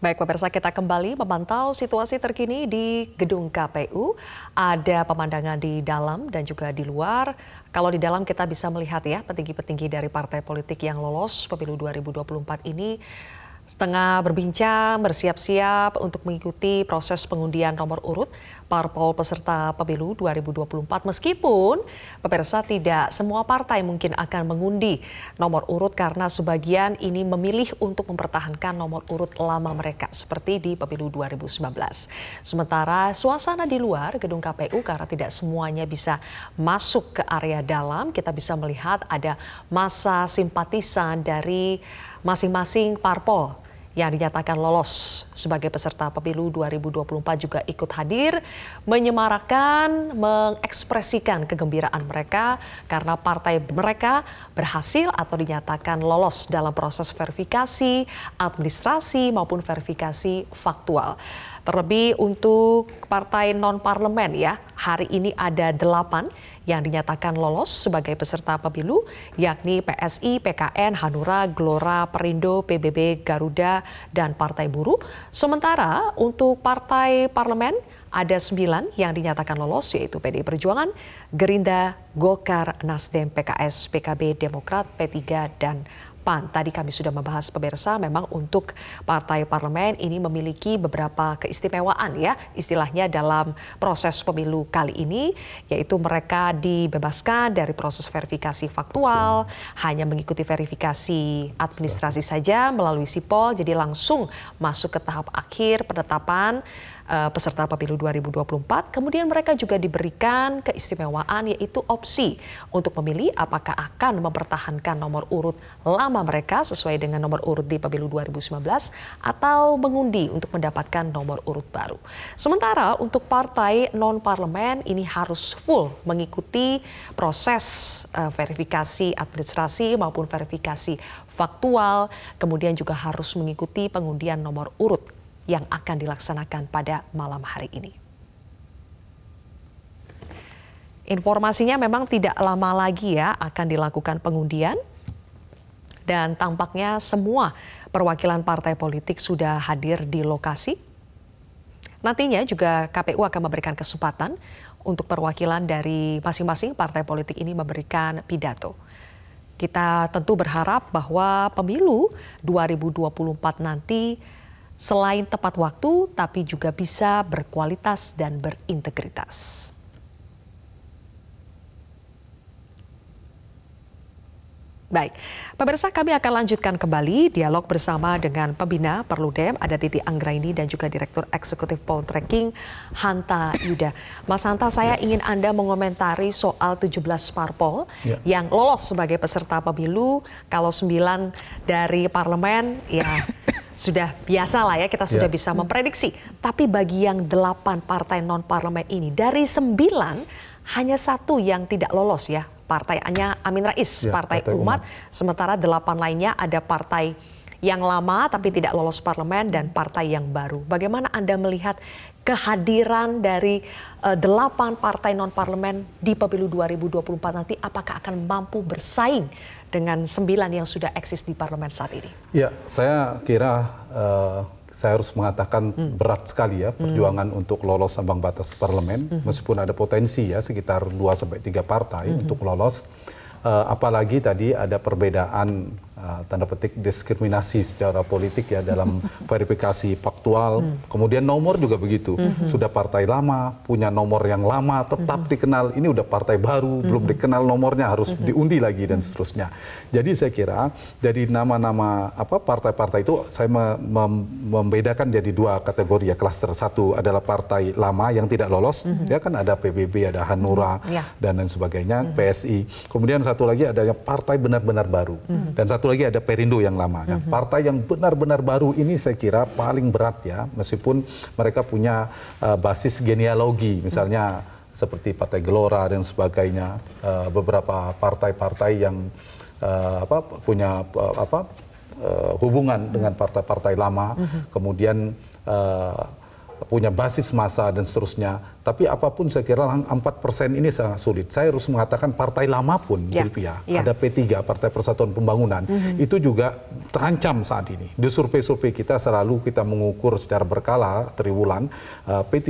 Baik pemirsa kita kembali memantau situasi terkini di gedung KPU. Ada pemandangan di dalam dan juga di luar. Kalau di dalam kita bisa melihat ya petinggi-petinggi dari partai politik yang lolos pemilu 2024 ini Setengah berbincang, bersiap-siap untuk mengikuti proses pengundian nomor urut parpol peserta pemilu 2024. Meskipun pemirsa tidak semua partai mungkin akan mengundi nomor urut karena sebagian ini memilih untuk mempertahankan nomor urut lama mereka seperti di pemilu 2019. Sementara suasana di luar gedung KPU karena tidak semuanya bisa masuk ke area dalam, kita bisa melihat ada masa simpatisan dari masing-masing parpol yang dinyatakan lolos sebagai peserta pemilu 2024 juga ikut hadir menyemarakan, mengekspresikan kegembiraan mereka karena partai mereka berhasil atau dinyatakan lolos dalam proses verifikasi, administrasi maupun verifikasi faktual. Terlebih untuk partai non-parlemen ya, hari ini ada delapan yang dinyatakan lolos sebagai peserta pemilu, yakni PSI, PKN, Hanura, Gelora, Perindo, PBB, Garuda, dan Partai Buruh. Sementara untuk partai parlemen, ada sembilan yang dinyatakan lolos yaitu PDI Perjuangan, Gerindra, Golkar, Nasdem, PKS, PKB, Demokrat, P3, dan PAN. Tadi kami sudah membahas pemirsa memang untuk partai parlemen ini memiliki beberapa keistimewaan ya istilahnya dalam proses pemilu kali ini yaitu mereka dibebaskan dari proses verifikasi faktual, Betul. hanya mengikuti verifikasi administrasi saja melalui Sipol jadi langsung masuk ke tahap akhir penetapan uh, peserta pemilu 2024. Kemudian mereka juga diberikan keistimewaan yaitu opsi untuk memilih apakah akan mempertahankan nomor urut lama mereka sesuai dengan nomor urut di pemilu 2019 atau mengundi untuk mendapatkan nomor urut baru. Sementara untuk partai non parlemen ini harus full mengikuti proses uh, verifikasi administrasi maupun verifikasi faktual, kemudian juga harus mengikuti pengundian nomor urut yang akan dilaksanakan pada malam hari ini. Informasinya memang tidak lama lagi ya akan dilakukan pengundian dan tampaknya semua perwakilan partai politik sudah hadir di lokasi. Nantinya juga KPU akan memberikan kesempatan untuk perwakilan dari masing-masing partai politik ini memberikan pidato. Kita tentu berharap bahwa pemilu 2024 nanti selain tepat waktu tapi juga bisa berkualitas dan berintegritas. Baik, pemirsa kami akan lanjutkan kembali dialog bersama dengan pembina Perludem, ada Titi Anggraini dan juga Direktur Eksekutif Poltreking Hanta Yuda. Mas Hanta, saya ya. ingin Anda mengomentari soal 17 parpol ya. yang lolos sebagai peserta pemilu, kalau 9 dari parlemen ya sudah biasa lah ya, kita sudah ya. bisa memprediksi. Tapi bagi yang 8 partai non-parlemen ini, dari 9 hanya satu yang tidak lolos ya partainya Amin Rais, ya, Partai, Partai Umat. Umat. Sementara delapan lainnya ada partai yang lama tapi tidak lolos parlemen dan partai yang baru. Bagaimana Anda melihat kehadiran dari uh, delapan partai non parlemen di pemilu 2024 nanti apakah akan mampu bersaing dengan sembilan yang sudah eksis di parlemen saat ini? Ya, saya kira uh, saya harus mengatakan hmm. berat sekali ya hmm. perjuangan hmm. untuk lolos ambang batas parlemen hmm. meskipun ada potensi ya sekitar 2 sampai 3 partai hmm. untuk lolos uh, apalagi tadi ada perbedaan Eh, tanda petik diskriminasi secara politik ya dalam verifikasi faktual. Hmm. Kemudian nomor juga begitu. Hmm. Sudah partai lama, punya nomor yang lama, tetap hmm. dikenal. Ini udah partai baru, belum dikenal nomornya, harus diundi lagi dan seterusnya. Jadi saya kira jadi nama-nama apa partai-partai itu saya mem membedakan jadi dua kategori ya. Klaster satu adalah partai lama yang tidak lolos, hmm. ya kan ada PBB, ada Hanura hmm. Ya. dan lain sebagainya, PSI. Kemudian satu lagi adanya partai benar-benar baru. Dan satu lagi ada Perindo yang lama. Kan? Mhm. Partai yang benar-benar baru ini saya kira paling berat ya, meskipun mereka punya uh, basis genealogi, misalnya hmm. seperti Partai Gelora dan sebagainya, uh, beberapa partai-partai yang uh, apa punya uh, apa uh, hubungan hmm. dengan partai-partai lama, hmm. kemudian punya basis massa dan seterusnya. Tapi apapun saya kira 4% ini sangat sulit. Saya harus mengatakan partai lama pun, ya. ya. ada P3, Partai Persatuan Pembangunan, mm -hmm. itu juga terancam saat ini. Di survei-survei kita selalu kita mengukur secara berkala, triwulan, eh, P3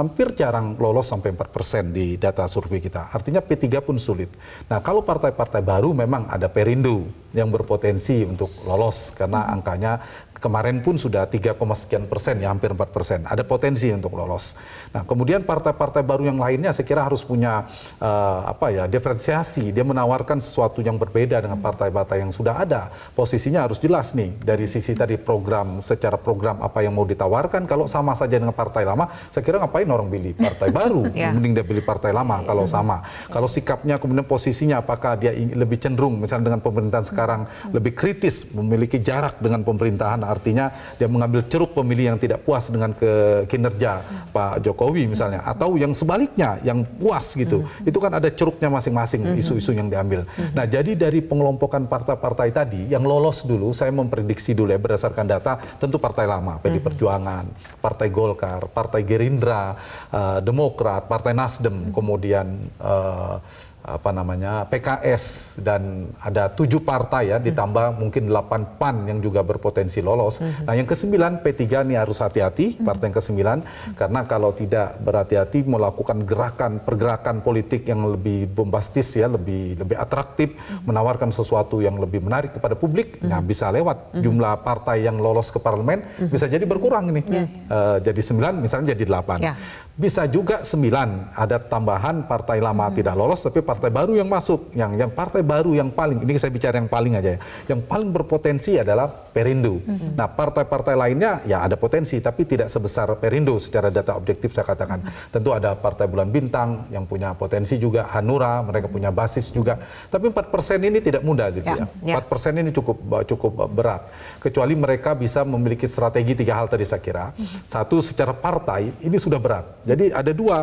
hampir jarang lolos sampai 4% di data survei kita. Artinya P3 pun sulit. Nah kalau partai-partai baru memang ada Perindo yang berpotensi untuk lolos karena mhm. angkanya Kemarin pun sudah 3, sekian persen, ya hampir 4 persen. Ada potensi untuk lolos. Nah, kemudian partai-partai baru yang lainnya saya kira harus punya uh, apa ya diferensiasi. Dia menawarkan sesuatu yang berbeda dengan partai-partai yang sudah ada. Posisinya harus jelas nih dari sisi tadi program secara program apa yang mau ditawarkan. Kalau sama saja dengan partai lama, saya kira ngapain orang pilih partai baru? yeah. Mending dia pilih partai lama iya. kalau iya. sama. Kalau sikapnya kemudian posisinya apakah dia lebih cenderung misalnya dengan pemerintahan sekarang hmm. lebih kritis memiliki jarak dengan pemerintahan artinya dia mengambil ceruk pemilih yang tidak puas dengan ke kinerja Pak Jokowi misalnya atau yang sebaliknya yang puas gitu itu kan ada ceruknya masing-masing mm-hmm. isu-isu yang diambil mm-hmm. nah jadi dari pengelompokan partai-partai tadi yang lolos dulu saya memprediksi dulu ya berdasarkan data tentu partai lama PD mm-hmm. Perjuangan Partai Golkar Partai Gerindra uh, Demokrat Partai Nasdem kemudian uh, apa namanya PKS dan ada tujuh partai ya hmm. ditambah mhm. mungkin delapan PAN yang juga berpotensi lolos. Hmm. Nah yang kesembilan P3 ini harus hati-hati mhm. partai yang kesembilan hmm. karena kalau tidak berhati-hati melakukan gerakan pergerakan politik yang lebih bombastis ya lebih lebih atraktif hmm. menawarkan sesuatu yang lebih menarik kepada publik. Hmm. Nah bisa lewat hmm. jumlah partai yang lolos ke parlemen hmm. bisa jadi berkurang ini hmm. uh, jadi sembilan misalnya jadi delapan. Yeah. Bisa juga sembilan ada tambahan partai lama hmm. tidak lolos tapi partai baru yang masuk, yang yang partai baru yang paling ini saya bicara yang paling aja ya, yang paling berpotensi adalah Perindo. Mm-hmm. Nah partai-partai lainnya ya ada potensi tapi tidak sebesar Perindo secara data objektif saya katakan. Mm-hmm. Tentu ada Partai Bulan Bintang yang punya potensi juga, Hanura mereka punya mm-hmm. basis juga. Tapi 4% ini tidak mudah yeah. Gitu ya. Yeah. Ya. Ya. 4% ini cukup cukup berat. Kecuali mereka bisa memiliki strategi tiga hal tadi saya kira. Mm-hmm. Satu secara partai ini sudah berat. Jadi ada dua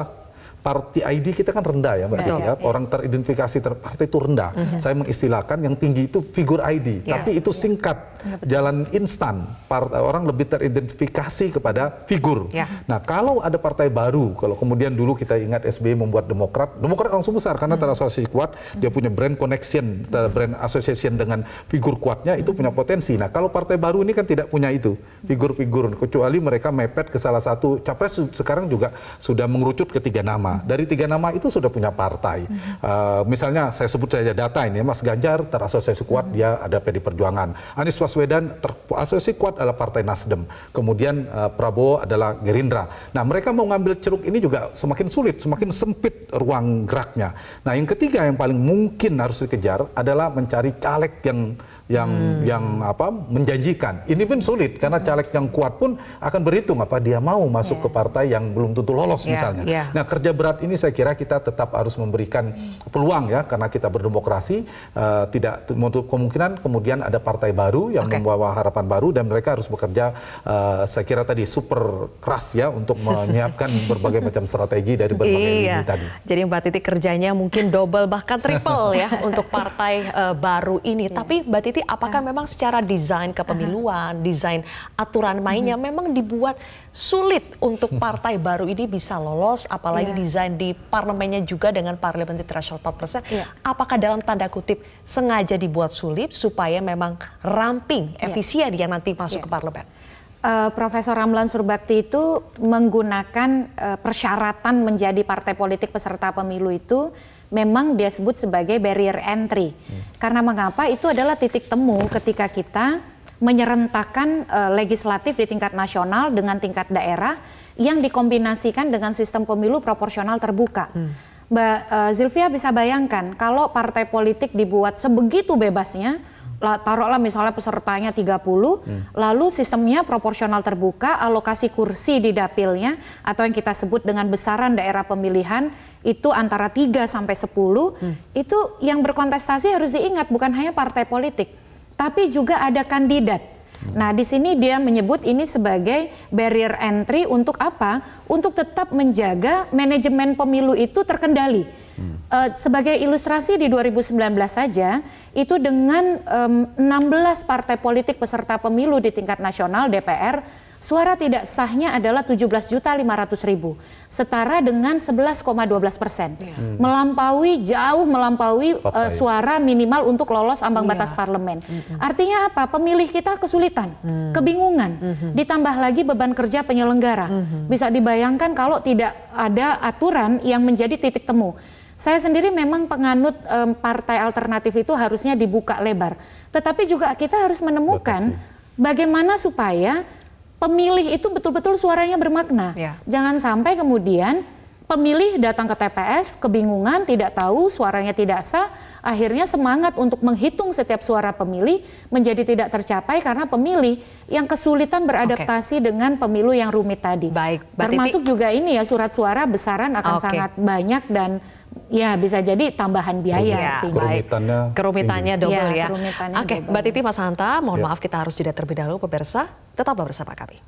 Parti ID kita kan rendah ya Mbak Betul. ya. Iya. Orang teridentifikasi terparti itu rendah. Mm -hmm. Saya mengistilahkan yang tinggi itu figur ID, yeah. tapi itu iya. singkat, yeah. Iya, jalan instan. Part, orang lebih teridentifikasi kepada figur. Yeah. Nah, kalau ada partai baru, kalau kemudian dulu kita ingat SBY membuat Demokrat, Demokrat langsung besar karena mm. terasosiasi kuat, mm. dia punya brand connection, hmm. brand association dengan figur kuatnya itu punya hmm. potensi. Nah, kalau partai baru ini kan tidak punya itu, figur-figur kecuali mereka mepet ke salah satu capres sekarang juga sudah mengerucut ke tiga nama dari tiga nama itu sudah punya partai. Uh, misalnya saya sebut saja data ini, Mas Ganjar terasosiasi kuat mhm. dia ada PD Perjuangan. Anies Baswedan terasosiasi kuat adalah Partai Nasdem. Kemudian uh, Prabowo adalah Gerindra. Nah, mereka mau ngambil ceruk ini juga semakin sulit, semakin sempit ruang geraknya. Nah, yang ketiga yang paling mungkin harus dikejar adalah mencari caleg yang yang hmm. yang apa menjanjikan. Ini pun sulit karena hmm. caleg yang kuat pun akan berhitung apa dia mau masuk yeah. ke partai yang belum tentu lolos yeah. misalnya. Yeah. Nah, kerja berat berat ini saya kira kita tetap harus memberikan peluang ya karena kita berdemokrasi uh, tidak untuk kemungkinan kemudian ada partai baru yang okay. membawa harapan baru dan mereka harus bekerja uh, saya kira tadi super keras ya untuk menyiapkan berbagai macam strategi dari berbagai iya. tadi. Jadi Mbak Titi kerjanya mungkin double bahkan triple ya untuk partai uh, baru ini. Yeah. Tapi Mbak Titi apakah iya. memang secara desain kepemiluan, uh desain aturan mainnya mhm. memang dibuat sulit untuk partai baru ini bisa lolos apalagi yeah. di desain di parlemennya juga dengan parlemen threshold 4 persen. Iya. Apakah dalam tanda kutip sengaja dibuat sulit supaya memang ramping iya. efisien yang nanti masuk iya. ke parlemen? Uh, Profesor Ramlan Surbakti itu menggunakan uh, persyaratan menjadi partai politik peserta pemilu itu memang dia sebut sebagai barrier entry. Hmm. Karena mengapa? Itu adalah titik temu ketika kita menyerentakkan uh, eh, legislatif di tingkat nasional dengan tingkat daerah yang dikombinasikan dengan sistem pemilu proporsional terbuka. Hmm. Mbak uh, Zilvia bisa bayangkan kalau partai politik dibuat sebegitu bebasnya, taruhlah misalnya pesertanya 30, hmm. lalu sistemnya proporsional terbuka, alokasi kursi di dapilnya atau yang kita sebut dengan besaran daerah pemilihan itu antara 3 sampai 10, hmm. itu yang berkontestasi harus diingat bukan hanya partai politik, tapi juga ada kandidat Nah, di sini dia menyebut ini sebagai barrier entry untuk apa? Untuk tetap menjaga manajemen pemilu itu terkendali. Hmm. Uh, sebagai ilustrasi di 2019 saja, itu dengan um, 16 partai politik peserta pemilu di tingkat nasional DPR Suara tidak sahnya adalah 17.500.000, setara dengan 11,12 persen. Yeah. Hmm. Melampaui, jauh melampaui uh, suara minimal untuk lolos ambang yeah. batas parlemen. Mm -hmm. Artinya apa? Pemilih kita kesulitan, mm. kebingungan. Mm -hmm. Ditambah lagi beban kerja penyelenggara. Mm -hmm. Bisa dibayangkan kalau tidak ada aturan yang menjadi titik temu. Saya sendiri memang penganut um, partai alternatif itu harusnya dibuka lebar. Tetapi juga kita harus menemukan bagaimana supaya pemilih itu betul-betul suaranya bermakna. Ya. Jangan sampai kemudian pemilih datang ke TPS kebingungan, tidak tahu suaranya tidak sah, akhirnya semangat untuk menghitung setiap suara pemilih menjadi tidak tercapai karena pemilih yang kesulitan beradaptasi okay. dengan pemilu yang rumit tadi. Baik, Termasuk Titi. juga ini ya surat suara besaran akan okay. sangat banyak dan Ya bisa jadi tambahan biaya. Iya. Iya, ya, kerumitannya. Kerumitannya double ya. ya. Oke, okay, Mbak Titi Mas Hanta, mohon ya. maaf kita harus jeda terlebih dahulu pemirsa. Tetaplah bersama kami.